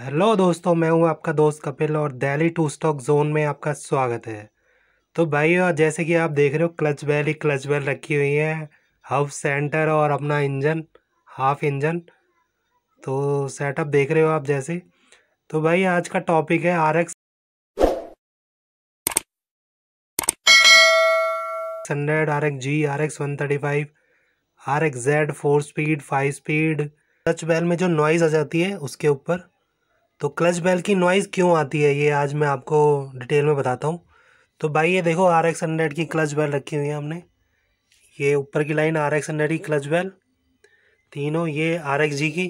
hello दोस्तों मैं हूं आपका दोस्त कपिल और दिल्ली टू स्टॉक जोन में आपका स्वागत है तो भाई जैसे कि आप देख रहे हो क्लच बेल ही क्लच बेल रखी हुई है हाफ सेंटर और अपना इंजन हाफ इंजन तो सेटअप देख रहे हो आप जैसे तो भाई आज का टॉपिक है R X hundred R X G R X one thirty five R X Z four speed five speed clutch bell में जो नॉइज़ आ जाती है उसके ऊपर तो क्लच बेल की नॉइज़ क्यों आती है ये आज मैं आपको डिटेल में बताता हूँ तो भाई ये देखो आर एक्स हंड्रेड की क्लच बेल रखी हुई है हमने ये ऊपर की लाइन आर एक्स हंड्रेड की क्लच बेल तीनों ये आर एक्स जी की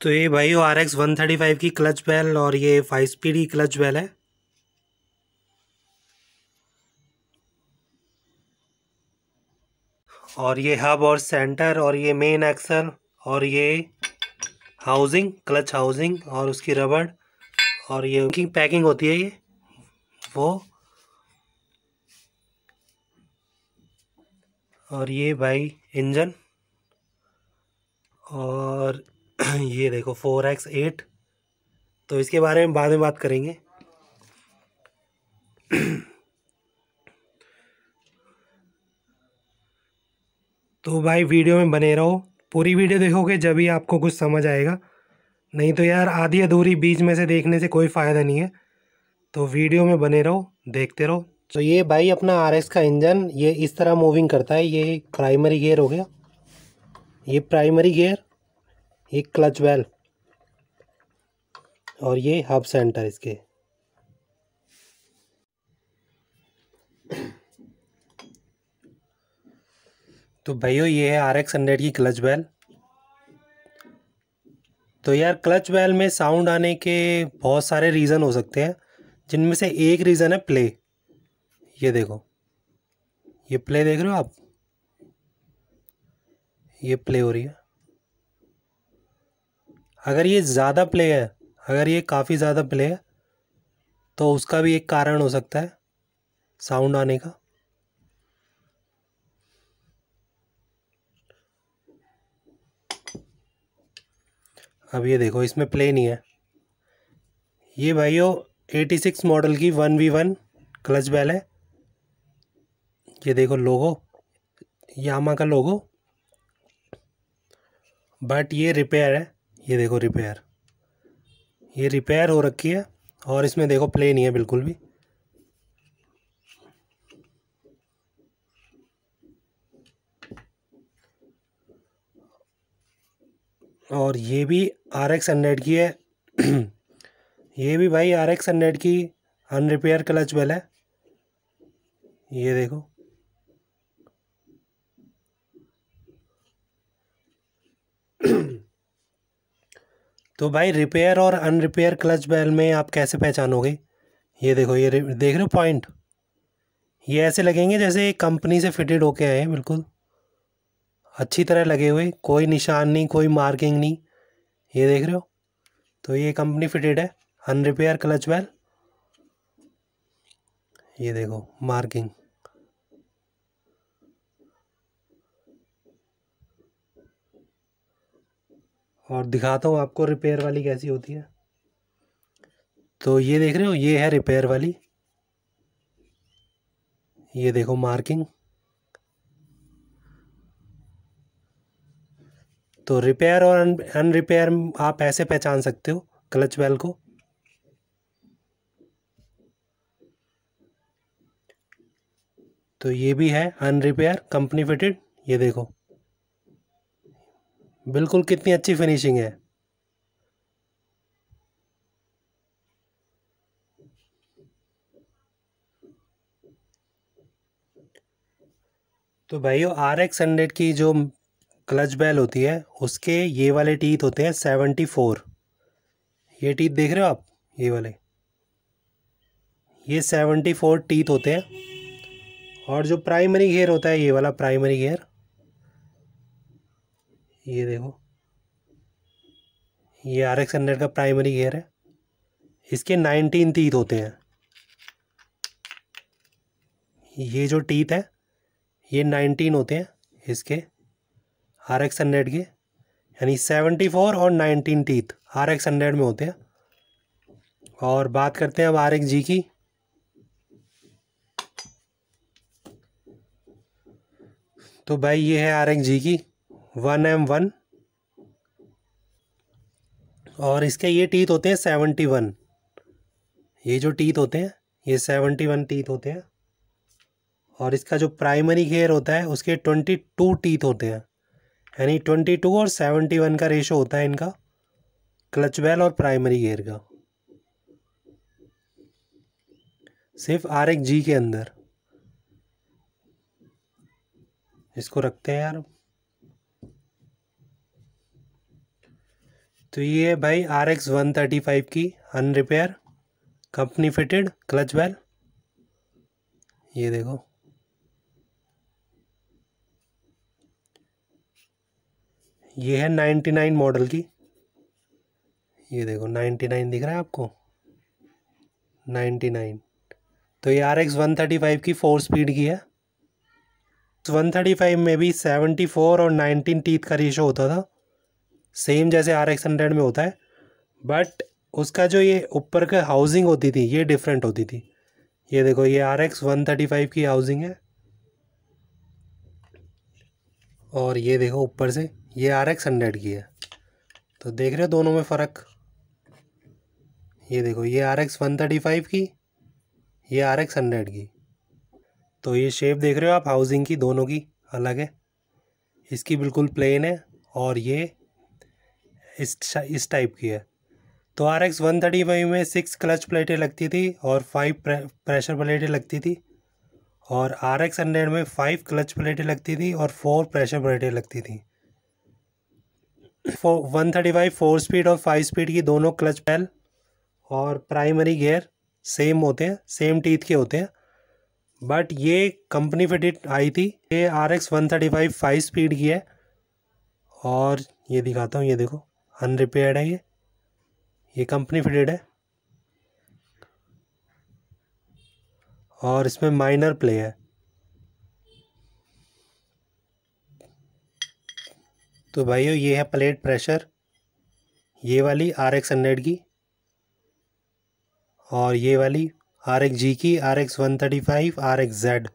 तो ये भाई R X one thirty five की क्लच बेल और ये फाइव स्पीड की क्लच बेल है और ये हब और सेंटर और ये मेन एक्सल और ये हाउसिंग क्लच हाउसिंग और उसकी रबड़ और ये पैकिंग होती है ये वो और ये भाई इंजन और ये देखो फोर एक्स एट तो इसके बारे में बाद में बात करेंगे तो भाई वीडियो में बने रहो पूरी वीडियो देखोगे जब ही आपको कुछ समझ आएगा नहीं तो यार आधी अधूरी बीच में से देखने से कोई फ़ायदा नहीं है तो वीडियो में बने रहो देखते रहो तो ये भाई अपना आर का इंजन ये इस तरह मूविंग करता है ये प्राइमरी गियर हो गया ये प्राइमरी गियर ये क्लच वेल और ये हब सेंटर इसके तो भैया ये है आर एक्स हंड्रेड की क्लच बैल तो यार क्लच बैल में साउंड आने के बहुत सारे रीज़न हो सकते हैं जिनमें से एक रीज़न है प्ले ये देखो ये प्ले देख रहे हो आप ये प्ले हो रही है अगर ये ज़्यादा प्ले है अगर ये काफ़ी ज़्यादा प्ले है तो उसका भी एक कारण हो सकता है साउंड आने का अब ये देखो इसमें प्ले नहीं है ये भाइयों एटी सिक्स मॉडल की one V one clutch bell है ये देखो लोगो यामा का लोगो बट ये रिपेयर है ये देखो रिपेयर ये रिपेयर हो रखी है और इसमें देखो प्ले नहीं है बिल्कुल भी और ये भी आर एक्स हंड्रेड की है ये भी भाई आर एक्स हंड्रेड की अनरिपेयर क्लच बेल है ये देखो तो भाई रिपेयर और अनरिपेयर क्लच बेल में आप कैसे पहचानोगे ये देखो ये देख रहे हो पॉइंट ये ऐसे लगेंगे जैसे कंपनी से फिटेड होके आए हैं बिल्कुल अच्छी तरह लगे हुए कोई निशान नहीं कोई मार्किंग नहीं ये देख रहे हो तो ये कंपनी फिटेड है अनरिपेयर क्लच वेल ये देखो मार्किंग और दिखाता हूँ आपको रिपेयर वाली कैसी होती है तो ये देख रहे हो ये है रिपेयर वाली ये देखो मार्किंग तो रिपेयर और अन रिपेयर आप ऐसे पहचान सकते हो क्लच वेल को तो ये भी है अन रिपेयर कंपनी फिटेड ये देखो बिल्कुल कितनी अच्छी फिनिशिंग है तो भाइयों आर एक्स हंड्रेड की जो क्लच बैल होती है उसके ये वाले टीथ होते हैं सेवेंटी फोर ये टीथ देख रहे हो आप ये वाले ये सेवेंटी फोर टीथ होते हैं और जो प्राइमरी गेयर होता है ये वाला प्राइमरी गेयर ये देखो ये आर एक्स हंड्रेड का प्राइमरी गेयर है इसके नाइनटीन टीथ होते हैं ये जो टीथ है ये नाइनटीन होते हैं इसके आर एक्स हंड्रेड के यानी सेवेंटी फोर और nineteen teeth R X hundred में होते हैं और बात करते हैं अब आर एक्स जी की तो भाई ये है आर एक्स जी की वन एम वन और इसके ये टीथ होते हैं सेवेंटी वन ये जो टीथ होते हैं ये सेवेंटी वन टीथ होते हैं और इसका जो प्राइमरी हेयर होता है उसके ट्वेंटी टू टीथ होते हैं यानी ट्वेंटी टू और सेवेंटी वन का रेशो होता है इनका क्लच वेल और प्राइमरी गियर का सिर्फ आर एक जी के अंदर इसको रखते हैं यार तो ये है भाई R X one thirty five की unrepair company fitted clutch bell ये देखो ये है नाइन्टी नाइन मॉडल की ये देखो नाइन्टी नाइन दिख रहा है आपको नाइन्टी नाइन तो ये R X one thirty five की फोर स्पीड की है तो वन थर्टी फाइव में भी सेवेंटी फोर और नाइनटीन टीथ का रेशो होता था सेम जैसे आर एक्स हंड्रेड में होता है बट उसका जो ये ऊपर का हाउसिंग होती थी ये डिफरेंट होती थी ये देखो ये R X one thirty five की हाउसिंग है और ये देखो ऊपर से ये आर एक्स हंड्रेड की है तो देख रहे हो दोनों में फ़र्क ये देखो ये R X one thirty five की ये आर एक्स हंड्रेड की तो ये शेप देख रहे हो आप हाउसिंग की दोनों की अलग है इसकी बिल्कुल प्लेन है और ये इस इस टाइप की है तो R X one thirty five में सिक्स क्लच प्लेटें लगती थी और फाइव प्रेशर प्लेटें लगती थी और आर एक्स हंड्रेड में फाइव क्लच प्लेटें लगती थी और फोर प्रेशर प्लेटें लगती थी one thirty five four speed और फाइव स्पीड की दोनों क्लच पैल और प्राइमरी गियर सेम होते हैं सेम टीथ के होते हैं बट ये कंपनी फिटेड आई थी ये R X one thirty five five speed की है और ये दिखाता हूँ ये देखो अनरिपेयर्ड है ये ये कंपनी फिटेड है और इसमें माइनर प्ले है तो भाइयों ये है प्लेट प्रेशर ये वाली आर एक्स हंड्रेड की और ये वाली आर एक्स जी की R X one thirty five R X Z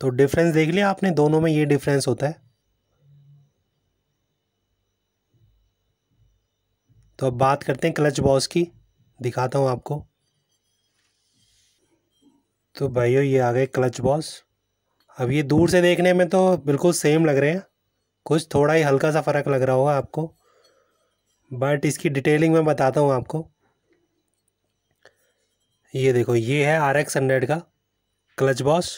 तो डिफरेंस देख लिया आपने दोनों में ये डिफरेंस होता है तो अब बात करते हैं क्लच बॉस की दिखाता हूँ आपको तो भाइयों ये आ गए क्लच बॉस अब ये दूर से देखने में तो बिल्कुल सेम लग रहे हैं कुछ थोड़ा ही हल्का सा फ़र्क लग रहा होगा आपको बट इसकी डिटेलिंग मैं बताता हूँ आपको ये देखो ये है आर एक्स हंड्रेड का क्लच बॉस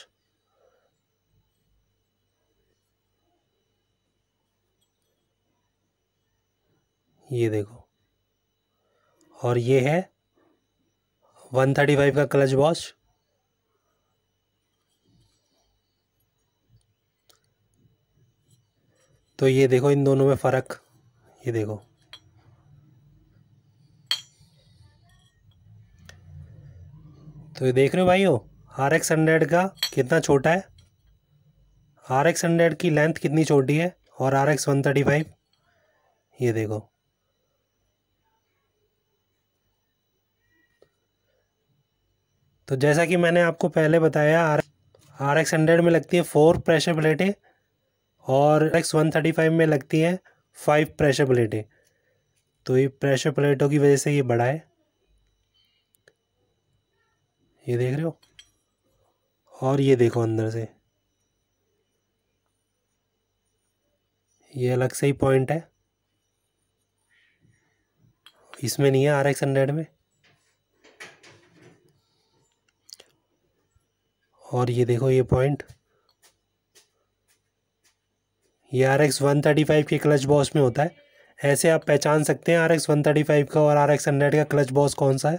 ये देखो और ये है वन थर्टी फाइव का क्लच बॉस तो ये देखो इन दोनों में फ़र्क ये देखो तो ये देख रहे हो भाई हो आर एक्स हंड्रेड का कितना छोटा है आर एक्स हंड्रेड की लेंथ कितनी छोटी है और R X one thirty five ये देखो तो जैसा कि मैंने आपको पहले बताया आर आर एक्स हंड्रेड में लगती है फोर प्रेशर प्लेटें और एक्स वन थर्टी फाइव में लगती है फाइव प्रेशर प्लेटें तो ये प्रेशर प्लेटों की वजह से ये बड़ा है ये देख रहे हो और ये देखो अंदर से ये अलग से ही पॉइंट है इसमें नहीं है आर एक्स हंड्रेड में और ये देखो ये पॉइंट ये R X one thirty five के क्लच बॉस में होता है ऐसे आप पहचान सकते हैं R X one thirty five का और आर एक्स हंड्रेड का क्लच बॉस कौन सा है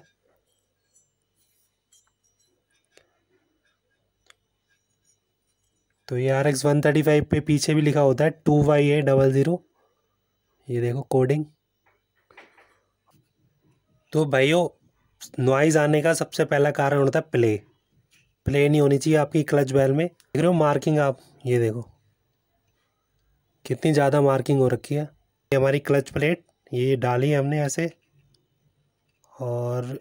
तो ये R X one thirty five पे पीछे भी लिखा होता है two Y A double zero ये देखो कोडिंग तो भाइयों नॉइज़ आने का सबसे पहला कारण होता है प्ले प्ले नहीं होनी चाहिए आपकी क्लच बैल में देख रहे हो मार्किंग आप ये देखो कितनी ज़्यादा मार्किंग हो रखी है ये हमारी क्लच प्लेट ये डाली है हमने ऐसे और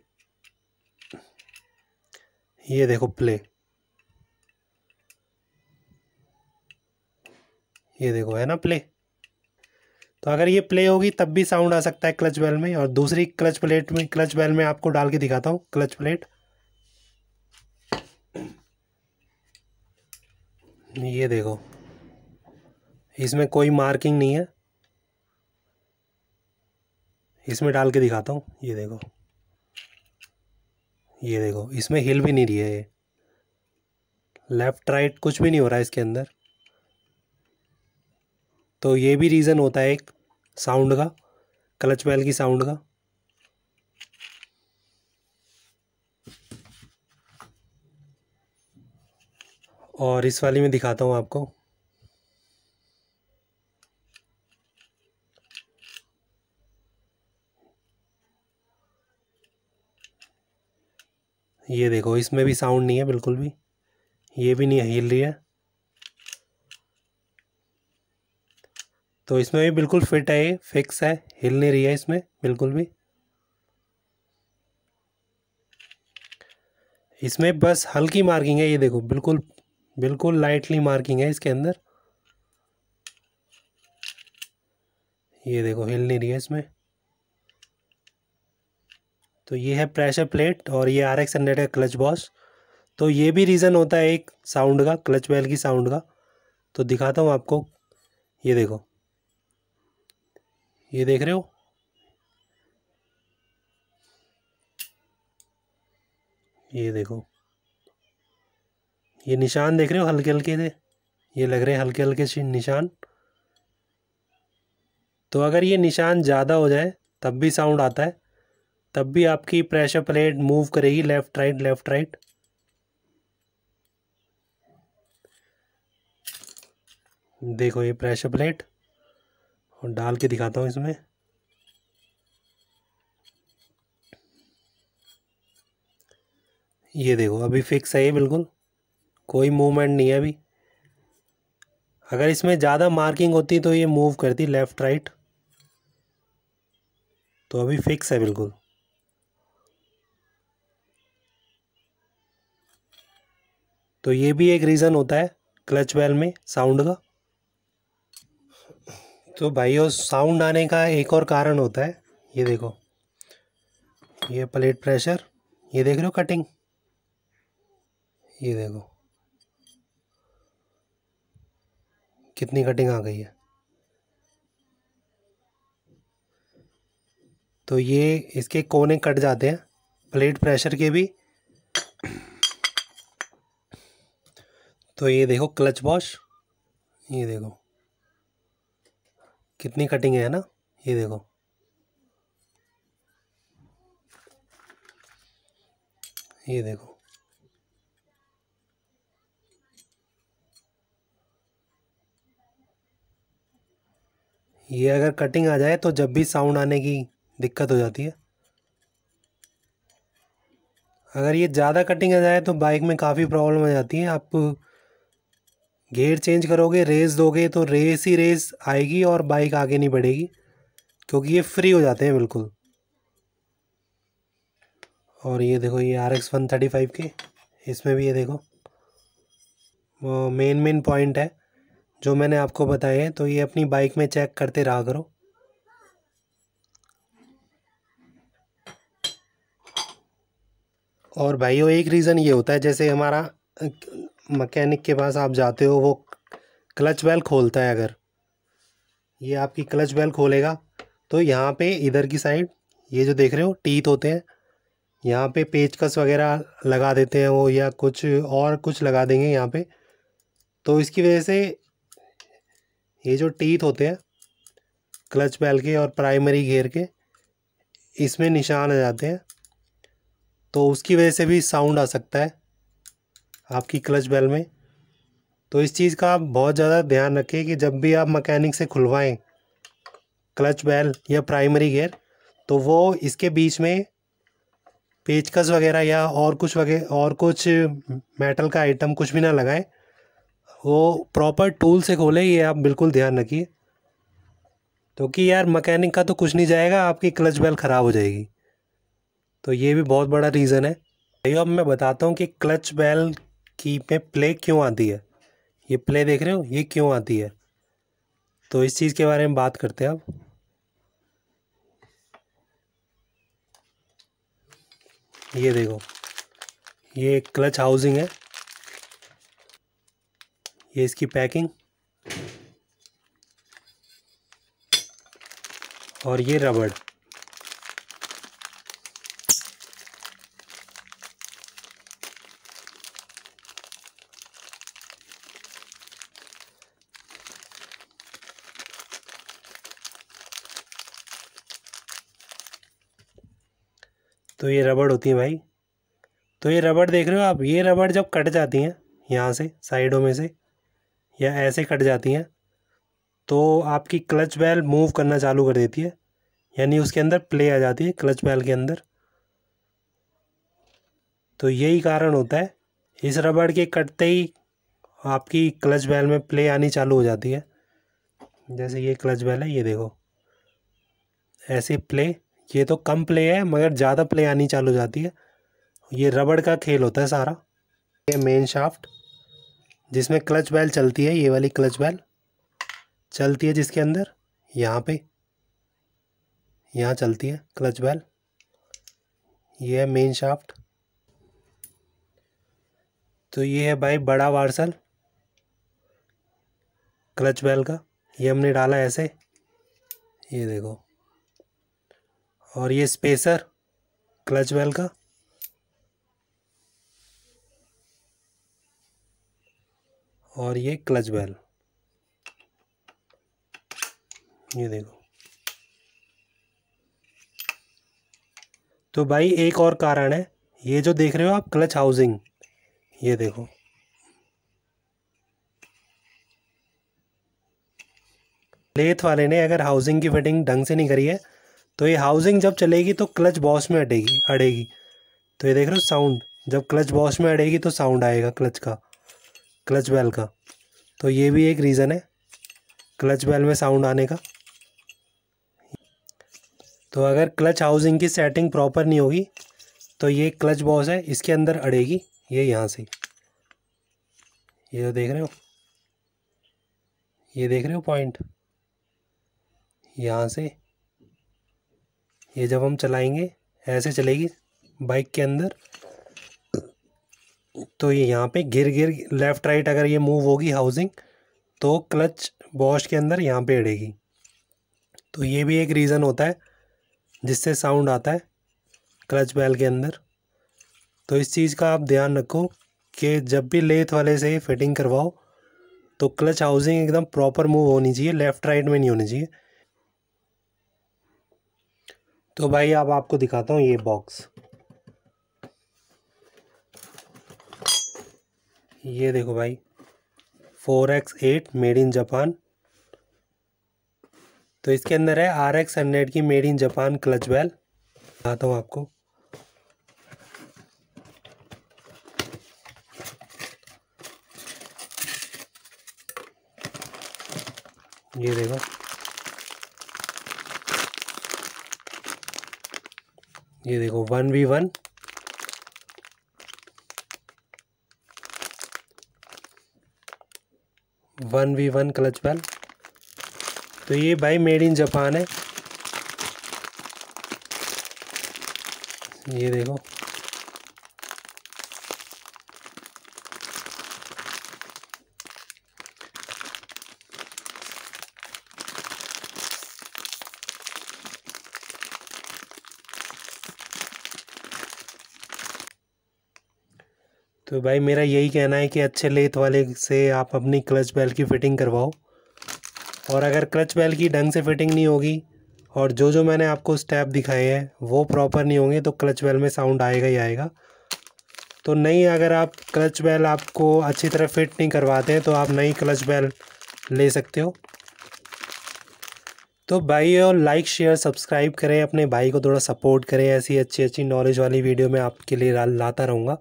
ये देखो प्ले ये देखो है ना प्ले तो अगर ये प्ले होगी तब भी साउंड आ सकता है क्लच बैल में और दूसरी क्लच प्लेट में क्लच बैल में आपको डाल के दिखाता हूँ क्लच प्लेट ये देखो इसमें कोई मार्किंग नहीं है इसमें डाल के दिखाता हूँ ये देखो ये देखो इसमें हिल भी नहीं रही है ये लेफ़्ट राइट कुछ भी नहीं हो रहा है इसके अंदर तो ये भी रीज़न होता है एक साउंड का क्लच बैल की साउंड का और इस वाली में दिखाता हूँ आपको ये देखो इसमें भी साउंड नहीं है बिल्कुल भी ये भी नहीं हिल रही है तो इसमें भी बिल्कुल फिट है ये फिक्स है हिल नहीं रही है इसमें बिल्कुल भी इसमें बस हल्की मार्किंग है ये देखो बिल्कुल बिल्कुल लाइटली मार्किंग है इसके अंदर ये देखो हिल नहीं रही है इसमें तो ये है प्रेशर प्लेट और ये आर एक्स हंड्रेड का क्लच बॉस तो ये भी रीज़न होता है एक साउंड का क्लच बैल की साउंड का तो दिखाता हूँ आपको ये देखो ये देख रहे हो ये देखो ये निशान देख रहे हो हल्के हल्के से ये लग रहे हैं हल्के हल्के निशान तो अगर ये निशान ज़्यादा हो जाए तब भी साउंड आता है तब भी आपकी प्रेशर प्लेट मूव करेगी लेफ़्ट राइट लेफ़्ट राइट देखो ये प्रेशर प्लेट और डाल के दिखाता हूँ इसमें ये देखो अभी फिक्स है ये बिल्कुल कोई मूवमेंट नहीं है अभी अगर इसमें ज़्यादा मार्किंग होती तो ये मूव करती लेफ़्ट राइट तो अभी फिक्स है बिल्कुल तो ये भी एक रीज़न होता है क्लच वेल में साउंड का तो भाई और साउंड आने का एक और कारण होता है ये देखो ये प्लेट प्रेशर ये देख रहे हो कटिंग ये देखो कितनी कटिंग आ गई है तो ये इसके कोने कट जाते हैं प्लेट प्रेशर के भी तो ये देखो क्लच वॉश ये देखो कितनी कटिंग है ना ये देखो ये देखो ये अगर कटिंग आ जाए तो जब भी साउंड आने की दिक्कत हो जाती है अगर ये ज़्यादा कटिंग आ जाए तो बाइक में काफ़ी प्रॉब्लम आ जाती है आप गेयर चेंज करोगे रेस दोगे तो रेस ही रेस आएगी और बाइक आगे नहीं बढ़ेगी क्योंकि ये फ्री हो जाते हैं बिल्कुल और ये देखो ये R X one thirty five के इसमें भी ये देखो वो मेन मेन पॉइंट है जो मैंने आपको बताए हैं तो ये अपनी बाइक में चेक करते रहा करो और भाइयों एक रीज़न ये होता है जैसे हमारा मकैनिक के पास आप जाते हो वो क्लच बेल खोलता है अगर ये आपकी क्लच बेल खोलेगा तो यहाँ पे इधर की साइड ये जो देख रहे हो टीथ होते हैं यहाँ पे पेचकस वगैरह लगा देते हैं वो या कुछ और कुछ लगा देंगे यहाँ पे तो इसकी वजह से ये जो टीथ होते हैं क्लच बैल के और प्राइमरी घेर के इसमें निशान आ जाते हैं तो उसकी वजह से भी साउंड आ सकता है आपकी क्लच बैल में तो इस चीज़ का आप बहुत ज़्यादा ध्यान रखें कि जब भी आप मकैनिक से खुलवाएं क्लच बैल या प्राइमरी गेयर तो वो इसके बीच में पेचकस वगैरह या और कुछ वगैरह और कुछ मेटल का आइटम कुछ भी ना लगाएं वो प्रॉपर टूल से खोले ये आप बिल्कुल ध्यान रखिए क्योंकि तो यार मकैनिक का तो कुछ नहीं जाएगा आपकी क्लच बेल ख़राब हो जाएगी तो ये भी बहुत बड़ा रीज़न है भाई अब मैं बताता हूँ कि क्लच बेल की में प्ले क्यों आती है ये प्ले देख रहे हो ये क्यों आती है तो इस चीज़ के बारे में बात करते हैं आप ये देखो ये क्लच हाउसिंग है ये इसकी पैकिंग और ये रबड़ तो ये रबड़ होती है भाई तो ये रबड़ देख रहे हो आप ये रबड़ जब कट जाती हैं यहाँ से साइडों में से या ऐसे कट जाती हैं तो आपकी क्लच बैल मूव करना चालू कर देती है यानी उसके अंदर प्ले आ जाती है क्लच बैल के अंदर तो यही कारण होता है इस रबड़ के कटते ही आपकी क्लच बैल में प्ले आनी चालू हो जाती है जैसे ये क्लच बैल है ये देखो ऐसे प्ले ये तो कम प्ले है मगर ज़्यादा प्ले आनी चालू हो जाती है ये रबड़ का खेल होता है सारा ये मेन शाफ्ट जिसमें क्लच बैल चलती है ये वाली क्लच बैल चलती है जिसके अंदर यहाँ पे यहाँ चलती है क्लच बैल ये है मेन शाफ्ट तो ये है भाई बड़ा वार्सल क्लच बैल का ये हमने डाला ऐसे ये देखो और ये स्पेसर क्लच बैल का और ये क्लच बैल ये देखो तो भाई एक और कारण है ये जो देख रहे हो आप क्लच हाउसिंग ये देखो लेथ वाले ने अगर हाउसिंग की फिटिंग ढंग से नहीं करी है तो ये हाउसिंग जब चलेगी तो क्लच बॉस में अटेगी अड़ेगी तो ये देख रहे हो साउंड जब क्लच बॉस में अड़ेगी तो साउंड आएगा क्लच का क्लच बैल का तो ये भी एक रीज़न है क्लच बैल में साउंड आने का तो अगर क्लच हाउसिंग की सेटिंग प्रॉपर नहीं होगी तो ये क्लच बॉस है इसके अंदर अड़ेगी ये यहाँ से ये तो देख रहे हो ये देख रहे हो पॉइंट यहाँ से ये जब हम चलाएंगे ऐसे चलेगी बाइक के अंदर तो ये यहाँ पे गिर गिर लेफ़्ट राइट अगर ये मूव होगी हाउसिंग तो क्लच बॉश के अंदर यहाँ पे अड़ेगी तो ये भी एक रीज़न होता है जिससे साउंड आता है क्लच बैल के अंदर तो इस चीज़ का आप ध्यान रखो कि जब भी लेथ वाले से फिटिंग करवाओ तो क्लच हाउसिंग एकदम प्रॉपर मूव होनी चाहिए लेफ़्ट राइट में नहीं होनी चाहिए तो भाई अब आप आपको दिखाता हूँ ये बॉक्स ये देखो भाई four X eight made in Japan तो इसके अंदर है आर एक्स हंड्रेड की made in Japan clutch bell बताता हूँ आपको ये देखो ये देखो one V one one V one clutch bell तो ये भाई मेड इन जापान है ये देखो तो भाई मेरा यही कहना है कि अच्छे लेथ वाले से आप अपनी क्लच बैल की फ़िटिंग करवाओ और अगर क्लच बैल की ढंग से फिटिंग नहीं होगी और जो जो मैंने आपको स्टेप दिखाए हैं वो प्रॉपर नहीं होंगे तो क्लच बैल में साउंड आएगा ही आएगा तो नहीं अगर आप क्लच बैल आपको अच्छी तरह फिट नहीं करवाते हैं तो आप नई क्लच बैल ले सकते हो तो भाई और लाइक शेयर सब्सक्राइब करें अपने भाई को थोड़ा सपोर्ट करें ऐसी अच्छी अच्छी नॉलेज वाली वीडियो मैं आपके लिए लाता रहूँगा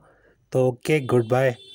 तो ओके गुड बाय